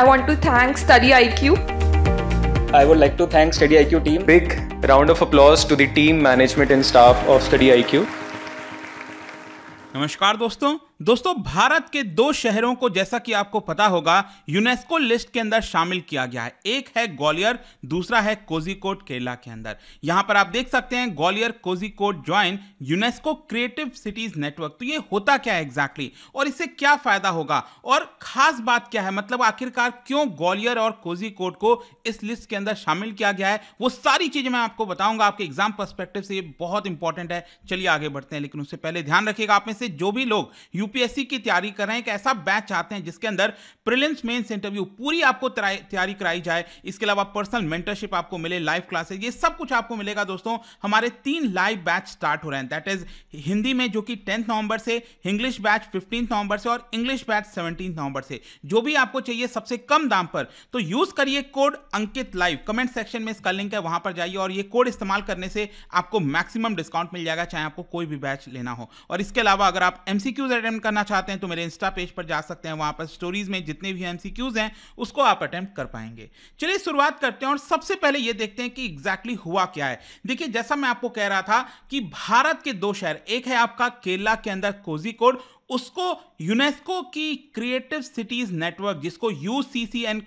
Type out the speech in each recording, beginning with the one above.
I want to thank Study IQ. I would like to thank Study IQ team. Big round of applause to the team, management, and staff of Study IQ. नमस्कार दोस्तों दोस्तों भारत के दो शहरों को जैसा कि आपको पता होगा यूनेस्को लिस्ट के अंदर शामिल किया गया है एक है ग्वालियर दूसरा है कोजिकोट केरला के अंदर यहां पर आप देख सकते हैं Gwalior Kozhikode join UNESCO creative cities network तो ये होता क्या है एग्जैक्टली और इससे क्या फायदा होगा और खास बात क्या है मतलब आखिरकार क्यों ग्वालियर और कोजिकोट को इस लिस्ट के अंदर शामिल किया गया है वो सारी चीजें मैं आपको बताऊंगा आपके एग्जाम परस्पेक्टिव से ये बहुत इंपॉर्टेंट है चलिए आगे बढ़ते हैं लेकिन उससे पहले ध्यान रखिएगा आप में से जो भी लोग यूपीएससी की तैयारी कर रहे हैं एक ऐसा बैच चाहते हैं जिसके अंदर प्रिलिम्स मेन्स इंटरव्यू पूरी आपको तैयारी कराई जाए इसके अलावा पर्सनल मेंटरशिप आपको मिले लाइव क्लासेज ये सब कुछ आपको मिलेगा दोस्तों हमारे तीन लाइव बैच स्टार्ट हो रहे हैं दैट इज हिंदी में जो कि टेंथ नवंबर से इंग्लिश बैच फिफ्टीन नवंबर से और इंग्लिश बैच सेवनटीन नवंबर से जो भी आपको चाहिए सबसे कम दाम पर तो यूज करिए code Ankit live comment section में इसका लिंक है वहां पर जाइए और ये कोड इस्तेमाल करने से आपको मैक्सिमम डिस्काउंट मिल जाएगा चाहे आपको कोई भी बैच लेना हो और इसके अलावा अगर आप एमसीक्यूज अटेम्प्ट अटेम्प्ट करना चाहते हैं तो मेरे इंस्टा पेज पर जा सकते हैं वहां पर स्टोरीज में जितने भी एम हैं उसको आप अटेम्प्ट कर पाएंगे चलिए शुरुआत करते हैं और सबसे पहले यह देखते हैं कि एग्जैक्टली exactly हुआ क्या है देखिए जैसा मैं आपको कह रहा था कि भारत के दो शहर एक है आपका केरला के अंदर कोजिकोड उसको यूनेस्को की क्रिएटिव सिटीज नेटवर्क जिसको यू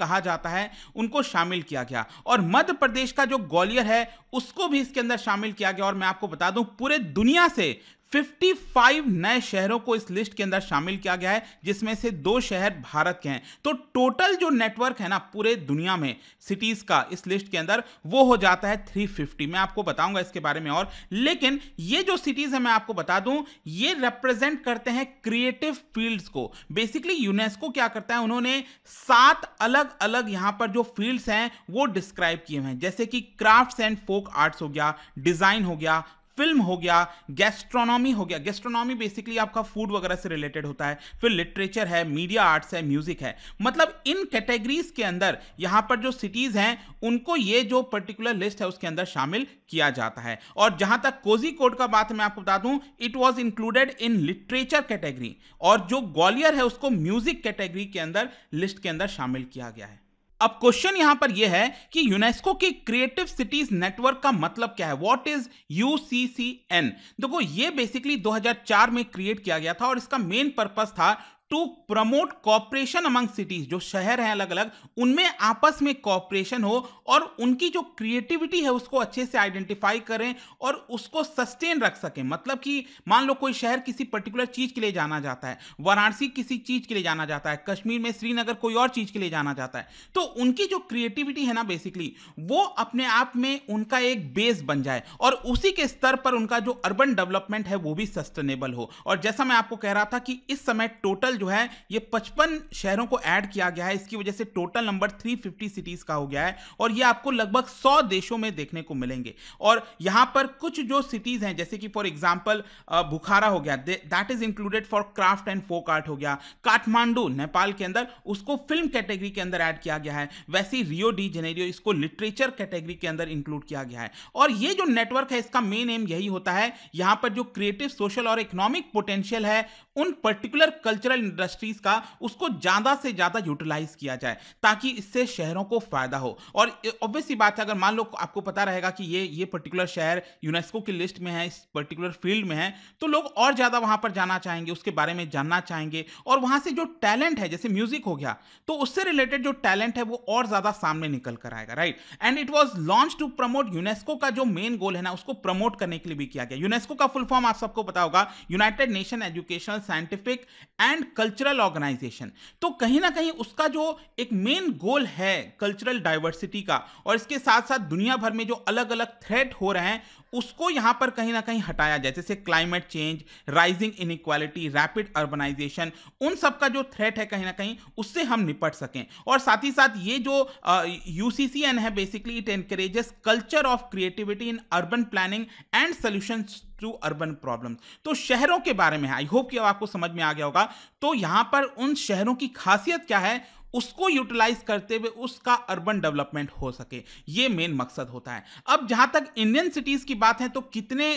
कहा जाता है उनको शामिल किया गया और मध्य प्रदेश का जो ग्वालियर है उसको भी इसके अंदर शामिल किया गया और मैं आपको बता दूं पूरे दुनिया से 55 नए शहरों को इस लिस्ट के अंदर शामिल किया गया है जिसमें से दो शहर भारत के हैं तो टोटल जो नेटवर्क है ना पूरे दुनिया में सिटीज का इस लिस्ट के अंदर वो हो जाता है 350 मैं आपको बताऊंगा इसके बारे में और लेकिन ये जो सिटीज है मैं आपको बता दूं ये रिप्रेजेंट करते हैं क्रिएटिव फील्ड्स को बेसिकली यूनेस्को क्या करता है उन्होंने सात अलग अलग यहां पर जो फील्ड्स हैं वो डिस्क्राइब किए हुए हैं जैसे कि क्राफ्ट एंड फोक आर्ट्स हो गया डिजाइन हो गया फिल्म हो गया गैस्ट्रोनॉमी हो गया गैस्ट्रोनॉमी बेसिकली आपका फूड वगैरह से रिलेटेड होता है फिर लिटरेचर है मीडिया आर्ट्स है म्यूजिक है मतलब इन कैटेगरीज के अंदर यहां पर जो सिटीज हैं उनको ये जो पर्टिकुलर लिस्ट है उसके अंदर शामिल किया जाता है और जहां तक कोजी कोड का बात मैं आपको बता दूं it was included in literature category और जो ग्वालियर है उसको म्यूजिक कैटेगरी के अंदर लिस्ट के अंदर शामिल किया गया है अब क्वेश्चन यहां पर यह है कि यूनेस्को के क्रिएटिव सिटीज नेटवर्क का मतलब क्या है व्हाट इज यू देखो ये बेसिकली 2004 में क्रिएट किया गया था और इसका मेन पर्पस था to promote cooperation among cities जो शहर हैं अलग अलग उनमें आपस में कॉपरेशन हो और उनकी जो क्रिएटिविटी है उसको अच्छे से आइडेंटिफाई करें और उसको सस्टेन रख सकें मतलब कि मान लो कोई शहर किसी पर्टिकुलर चीज़ के लिए जाना जाता है वाराणसी किसी चीज़ के लिए जाना जाता है कश्मीर में श्रीनगर कोई और चीज़ के लिए जाना जाता है तो उनकी जो क्रिएटिविटी है ना बेसिकली वो अपने आप में उनका एक बेस बन जाए और उसी के स्तर पर उनका जो अर्बन डेवलपमेंट है वो भी सस्टेनेबल हो और जैसा मैं आपको कह रहा था कि इस समय टोटल जो है ये 55 शहरों को ऐड किया गया है इसकी वजह से टोटल नंबर 350 सिटीज का हो गया है और ये आपको लगभग 100 देशों में देखने को मिलेंगे और यहां पर कुछ जो सिटीज हैं जैसे कि फॉर एग्जांपल बुखारा हो गया that is included for craft and folk art हो गया काठमांडू नेपाल के अंदर उसको फिल्म कैटेगरी के अंदर ऐड किया गया है वैसे रियो डी जेनेरियो इसको लिटरेचर कैटेगरी के अंदर इंक्लूड किया गया है और ये जो नेटवर्क है इसका मेन एम यही होता है यहां पर जो क्रिएटिव सोशल और इकोनॉमिक पोटेंशियल है उन पर्टिकुलर कल्चरल इंडस्ट्रीज का उसको ज़्यादा से ज़्यादा यूटिलाइज किया जाए ताकि इससे शहरों को फ़ायदा हो और ऑब्वियसली बात है अगर मान लो आपको पता रहेगा कि ये ये पर्टिकुलर शहर यूनेस्को की लिस्ट में है इस पर्टिकुलर फील्ड में है तो लोग और ज़्यादा वहां पर जाना चाहेंगे उसके बारे में जानना चाहेंगे और वहां से जो टैलेंट है जैसे म्यूज़िक हो गया तो उससे रिलेटेड जो टैलेंट है वो और ज़्यादा सामने निकल कर आएगा right and it was launch to promote UNESCO का जो मेन गोल है ना उसको प्रमोट करने के लिए भी किया गया यूनेस्को का फुल फॉर्म आप सबको पता होगा United Nation Educational Scientific and Cultural Organization तो कहीं ना कहीं उसका जो एक मेन गोल है कल्चरल डाइवर्सिटी का और इसके साथ साथ दुनिया भर में जो अलग अलग थ्रेट हो रहे हैं उसको यहाँ पर कहीं ना कहीं हटाया जाए जैसे climate change rising inequality rapid urbanisation उन सब का जो थ्रेट है कहीं ना कहीं उससे हम निपट सकें और साथ ही साथ ये जो यू है basically it encourages culture of creativity in urban planning and solutions to urban problem तो शहरों के बारे में आई होप कि अब आपको समझ में आ गया होगा तो यहां पर उन शहरों की खासियत क्या है उसको यूटिलाइज करते हुए उसका अर्बन डेवलपमेंट हो सके ये मेन मकसद होता है अब जहां तक इंडियन सिटीज की बात है तो कितने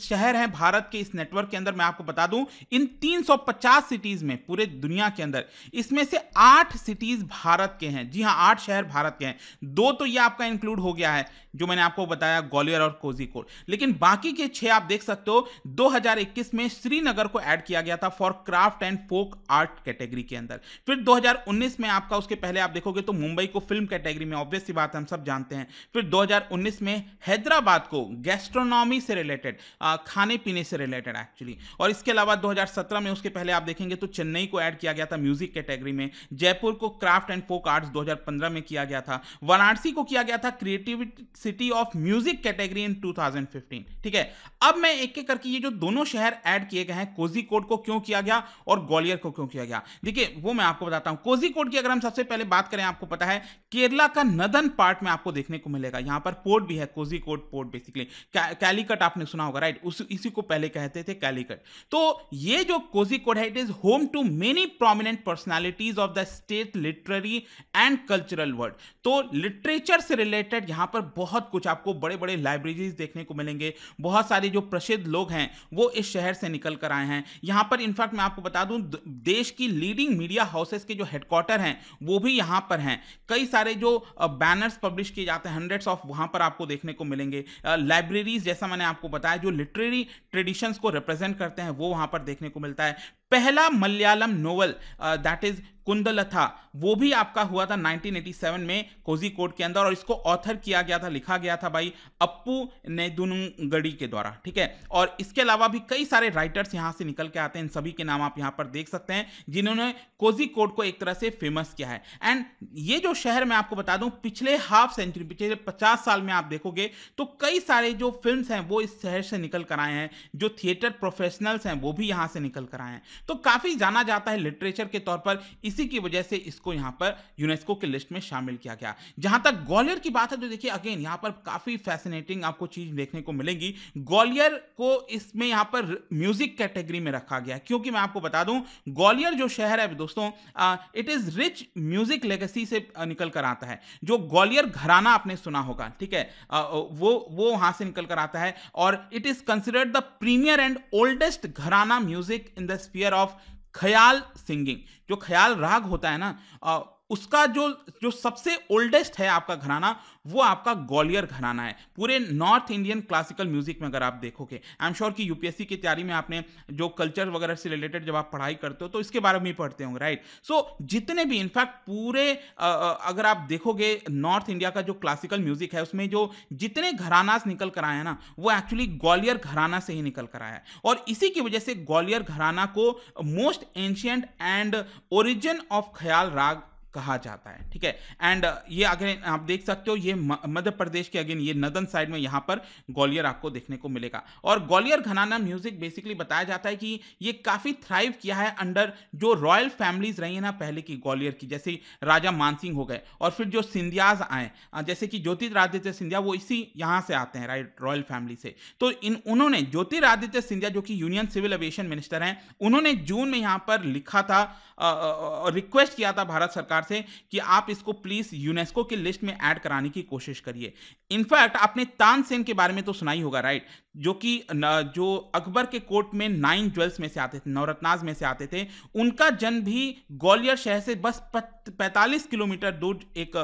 शहर हैं भारत के इस नेटवर्क के अंदर मैं आपको बता दूं इन 350 सिटीज में पूरे दुनिया के अंदर इसमें से आठ सिटीज भारत के हैं जी हाँ आठ शहर भारत के हैं दो तो ये आपका इंक्लूड हो गया है जो मैंने आपको बताया ग्वालियर और कोजीकोड लेकिन बाकी के छह आप देख सकते हो 2021 में श्रीनगर को ऐड किया गया था for craft and folk art category के अंदर फिर 2019 में आपका उसके पहले आप देखोगे तो मुंबई को फिल्म कैटेगरी में ऑब्वियस बात हम सब जानते हैं फिर 2019 में हैदराबाद को गैस्ट्रोनॉमी से रिलेटेड खाने पीने से रिलेटेड एक्चुअली और इसके अलावा 2017 में उसके पहले आप देखेंगे तो चेन्नई को ऐड किया गया था म्यूजिक कैटेगरी में जयपुर को क्राफ्ट एंड फोक आर्ट्स 2015 में किया गया था वाराणसी को किया गया था creativity of music category in 2015 ठीक है अब मैं एक एक करके ये जो दोनों शहर ऐड किए गए हैं कोजिकोड को क्यों किया गया और ग्वालियर को क्यों किया गया देखिए वो मैं आपको बताता हूं कोजिकोड की अगर अगर हम सबसे पहले बात करें आपको पता है केरला का नदन पार्ट में आपको देखने को मिलेगा यहां पर पोर्ट भी है Kozhikode port basically Calicut आपने सुना होगा राइट उस इसी को पहले कहते थे कैलीकट तो ये जो कोजी कोट है it is home to many prominent personalities of the state literary and cultural world तो लिटरेचर से रिलेटेड यहां पर बहुत कुछ आपको बड़े बड़े लाइब्रेरीज देखने को मिलेंगे बहुत सारे जो प्रसिद्ध लोग हैं वो इस शहर से निकल कर आए हैं यहां पर इनफैक्ट मैं आपको बता दूं देश की लीडिंग मीडिया हाउसेस के जो हेडक्वार्टर हैं वो भी यहाँ पर हैं कई सारे जो बैनर्स पब्लिश किए जाते हैं हंड्रेड्स ऑफ वहाँ पर आपको देखने को मिलेंगे लाइब्रेरीज जैसा मैंने आपको बताया जो लिटरेरी ट्रेडिशंस को रिप्रेजेंट करते हैं वो वहाँ पर देखने को मिलता है पहला Malayalam novel that is Kundalatha वो भी आपका हुआ था 1987 में कोजी कोड के अंदर और इसको ऑथर किया गया था लिखा गया था भाई अप्पू नेदुनगड़ी के द्वारा ठीक है और इसके अलावा भी कई सारे राइटर्स यहाँ से निकल के आते हैं इन सभी के नाम आप यहाँ पर देख सकते हैं जिन्होंने कोजी कोड को एक तरह से फेमस किया है एंड ये जो शहर मैं आपको बता दूं पिछले हाफ सेंचुरी पिछले पचास साल में आप देखोगे तो कई सारे जो फिल्म हैं वो इस शहर से निकल कर आए हैं जो थिएटर प्रोफेशनल्स हैं वो भी यहाँ से निकल कर आए हैं तो काफ़ी जाना जाता है लिटरेचर के तौर पर इसी की वजह से इसको यहां पर यूनेस्को के लिस्ट में शामिल किया गया जहां तक ग्वालियर की बात है तो देखिए अगेन यहां पर काफ़ी फैसिनेटिंग आपको चीज़ देखने को मिलेगी ग्वालियर को इसमें यहां पर म्यूजिक कैटेगरी में रखा गया क्योंकि मैं आपको बता दूं ग्वालियर जो शहर है दोस्तों it is rich music legacy से निकल कर आता है जो ग्वालियर घराना आपने सुना होगा ठीक है आ, वो वो वहां से निकल कर आता है और it is considered the premier and oldest gharana music in the sphere care of khayal singing जो ख्याल राग होता है ना उसका जो जो सबसे ओल्डेस्ट है आपका घराना वो आपका ग्वालियर घराना है पूरे नॉर्थ इंडियन क्लासिकल म्यूजिक में अगर आप देखोगे आई एम श्योर कि यूपीएससी की तैयारी में आपने जो कल्चर वगैरह से रिलेटेड जब आप पढ़ाई करते हो तो इसके बारे में ही पढ़ते होंगे राइट सो so, जितने भी इनफैक्ट पूरे अगर आप देखोगे नॉर्थ इंडिया का जो क्लासिकल म्यूजिक है उसमें जो जितने घराना निकल कर आए ना वो एक्चुअली ग्वालियर घराना से ही निकल कर आया है और इसी की वजह से ग्वालियर घराना को most ancient and origin of khayal raga कहा जाता है ठीक है एंड uh, ये अगर आप देख सकते हो ये मध्य प्रदेश के अगेन ये नदन साइड में यहाँ पर ग्वालियर आपको देखने को मिलेगा और ग्वालियर घनाना म्यूजिक बेसिकली बताया जाता है कि ये काफ़ी थ्राइव किया है अंडर जो रॉयल फैमिलीज रही है ना पहले की ग्वालियर की जैसे राजा मानसिंह हो गए और फिर जो सिंधियाज आए जैसे कि ज्योतिरादित्य सिंधिया वो इसी यहाँ से आते हैं राइट रॉयल फैमिली से तो इन उन्होंने ज्योतिरादित्य सिंधिया जो कि यूनियन सिविल एविएशन मिनिस्टर हैं उन्होंने जून में यहाँ पर लिखा था रिक्वेस्ट किया था भारत सरकार सरकार से कि आप इसको प्लीज यूनेस्को की लिस्ट में ऐड कराने की कोशिश करिए इनफैक्ट आपने तानसेन के बारे में तो सुना ही होगा राइट जो कि जो अकबर के कोर्ट में नाइन ज्वेल्स में से आते थे नवरत्नाज में से आते थे उनका जन्म भी ग्वालियर शहर से बस पैंतालीस किलोमीटर दूर एक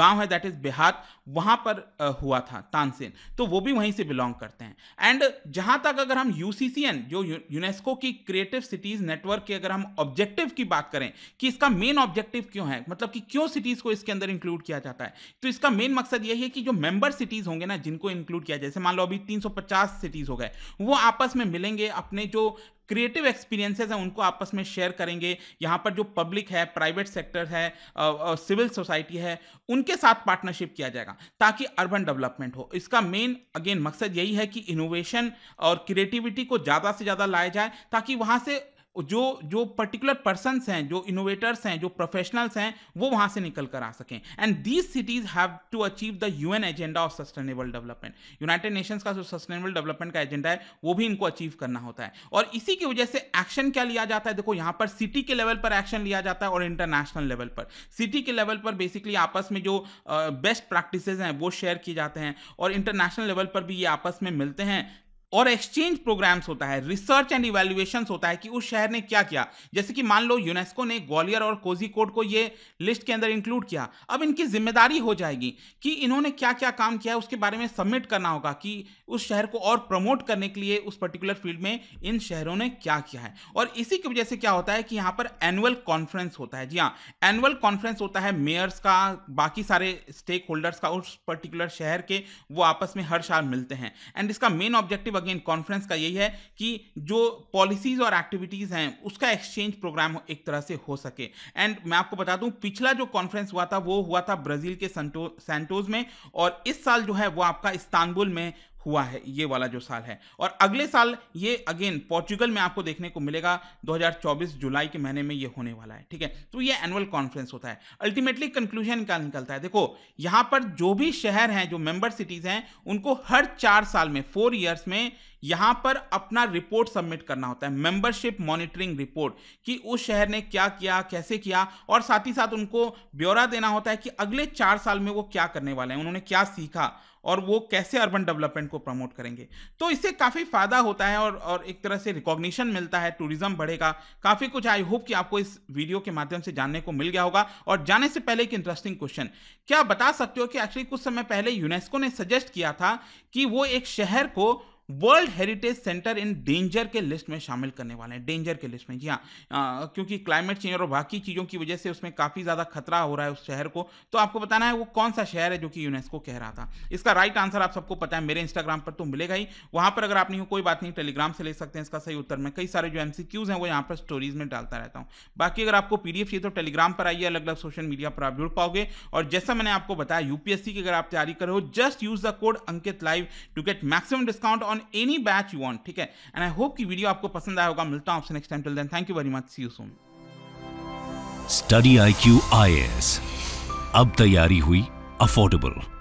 गांव है दैट इज बिहार वहां पर हुआ था तानसेन तो वो भी वहीं से बिलोंग करते हैं एंड जहां तक अगर हम यूसीसीएन जो यूनेस्को की क्रिएटिव सिटीज नेटवर्क के अगर हम ऑब्जेक्टिव की बात करें कि इसका मेन ऑब्जेक्टिव इंक्लूसिव क्यों है मतलब कि क्यों सिटीज़ को इसके अंदर इंक्लूड किया जाता है तो इसका मेन मकसद यही है कि जो मेंबर सिटीज़ होंगे ना जिनको इंक्लूड किया जाए जैसे मान लो अभी 350 सिटीज़ हो गए वो आपस में मिलेंगे अपने जो क्रिएटिव एक्सपीरियंसेस हैं उनको आपस में शेयर करेंगे यहाँ पर जो पब्लिक है प्राइवेट सेक्टर है सिविल सोसाइटी है उनके साथ पार्टनरशिप किया जाएगा ताकि अर्बन डेवलपमेंट हो इसका मेन अगेन मकसद यही है कि इनोवेशन और क्रिएटिविटी को ज़्यादा से ज़्यादा लाया जाए ताकि वहाँ से जो जो पर्टिकुलर पर्सनस हैं जो इनोवेटर्स हैं जो प्रोफेशनल्स हैं वो वहाँ से निकल कर आ सकें and these cities have to achieve the U N agenda of sustainable development United Nations का जो सस्टेनेबल डेवलपमेंट का एजेंडा है वो भी इनको अचीव करना होता है और इसी की वजह से एक्शन क्या लिया जाता है देखो यहाँ पर सिटी के लेवल पर एक्शन लिया जाता है और इंटरनेशनल लेवल पर सिटी के लेवल पर बेसिकली आपस में जो बेस्ट uh, प्रैक्टिसेज हैं वो शेयर किए जाते हैं और इंटरनेशनल लेवल पर भी ये आपस में मिलते हैं और एक्सचेंज प्रोग्राम्स होता है रिसर्च एंड इवेल्युएशन होता है कि उस शहर ने क्या किया जैसे कि मान लो यूनेस्को ने ग्वालियर और कोड को ये लिस्ट के अंदर इंक्लूड किया अब इनकी जिम्मेदारी हो जाएगी कि इन्होंने क्या क्या काम किया उसके बारे में सबमिट करना होगा कि उस शहर को और प्रमोट करने के लिए उस पर्टिकुलर फील्ड में इन शहरों ने क्या किया है और इसी की वजह से क्या होता है कि यहाँ पर एनुअल कॉन्फ्रेंस होता है जी हाँ एनुअल कॉन्फ्रेंस होता है मेयर्स का बाकी सारे स्टेक होल्डर्स का उस पर्टिकुलर शहर के वो आपस में हर साल मिलते हैं एंड इसका मेन ऑब्जेक्टिव अगेन कॉन्फ्रेंस का यही है कि जो पॉलिसीज और एक्टिविटीज हैं उसका एक्सचेंज प्रोग्राम एक तरह से हो सके एंड मैं आपको बता दूं पिछला जो कॉन्फ्रेंस हुआ था वो हुआ था ब्राजील के सेंटोज में और इस साल जो है वो आपका इस्तांबुल में हुआ है ये वाला जो साल है और अगले साल ये अगेन पोर्चुगल में आपको देखने को मिलेगा 2024 जुलाई के महीने में ये होने वाला है ठीक है तो ये एनुअल कॉन्फ्रेंस होता है अल्टीमेटली कंक्लूजन क्या निकलता है देखो यहाँ पर जो भी शहर हैं जो मेंबर सिटीज़ हैं उनको हर चार साल में फोर ईयर्स में यहां पर अपना रिपोर्ट सबमिट करना होता है मेंबरशिप मॉनिटरिंग रिपोर्ट कि उस शहर ने क्या किया कैसे किया और साथ ही साथ उनको ब्यौरा देना होता है कि अगले चार साल में वो क्या करने वाले हैं उन्होंने क्या सीखा और वो कैसे अर्बन डेवलपमेंट को प्रमोट करेंगे तो इससे काफ़ी फ़ायदा होता है और और एक तरह से रिकॉग्निशन मिलता है टूरिज्म बढ़ेगा काफ़ी कुछ आई होप कि आपको इस वीडियो के माध्यम से जानने को मिल गया होगा और जाने से पहले एक इंटरेस्टिंग क्वेश्चन क्या बता सकते हो कि एक्चुअली कुछ समय पहले यूनेस्को ने सजेस्ट किया था कि वो एक शहर को world heritage centre in danger के लिस्ट में शामिल करने वाले हैं डेंजर के लिस्ट में जी हाँ क्योंकि क्लाइमेट चेंज और बाकी चीज़ों की वजह से उसमें काफ़ी ज़्यादा खतरा हो रहा है उस शहर को तो आपको बताना है वो कौन सा शहर है जो कि यूनेस्को कह रहा था इसका राइट आंसर आप सबको पता है मेरे इंस्टाग्राम पर तो मिलेगा ही वहाँ पर अगर आप नहीं हो कोई बात नहीं टेलीग्राम से ले सकते हैं इसका सही उत्तर मैं कई सारे जो एम हैं वो यहाँ पर स्टोरीज में डालता रहता हूँ बाकी अगर आपको पी चाहिए तो टेलीग्राम पर आइए अलग अलग सोशल मीडिया पर आप जुड़ पाओगे और जैसा मैंने आपको बताया यूपीएससी की अगर आप तैयारी करो just use the code Ankit live to get maximum discount on on any batch you want ठीक है एंड आई होप की वीडियो आपको पसंद आया होगा मिलता हूं आपसे next time till thank you very much see you soon study I Q I S अब तैयारी हुई अफोर्डेबल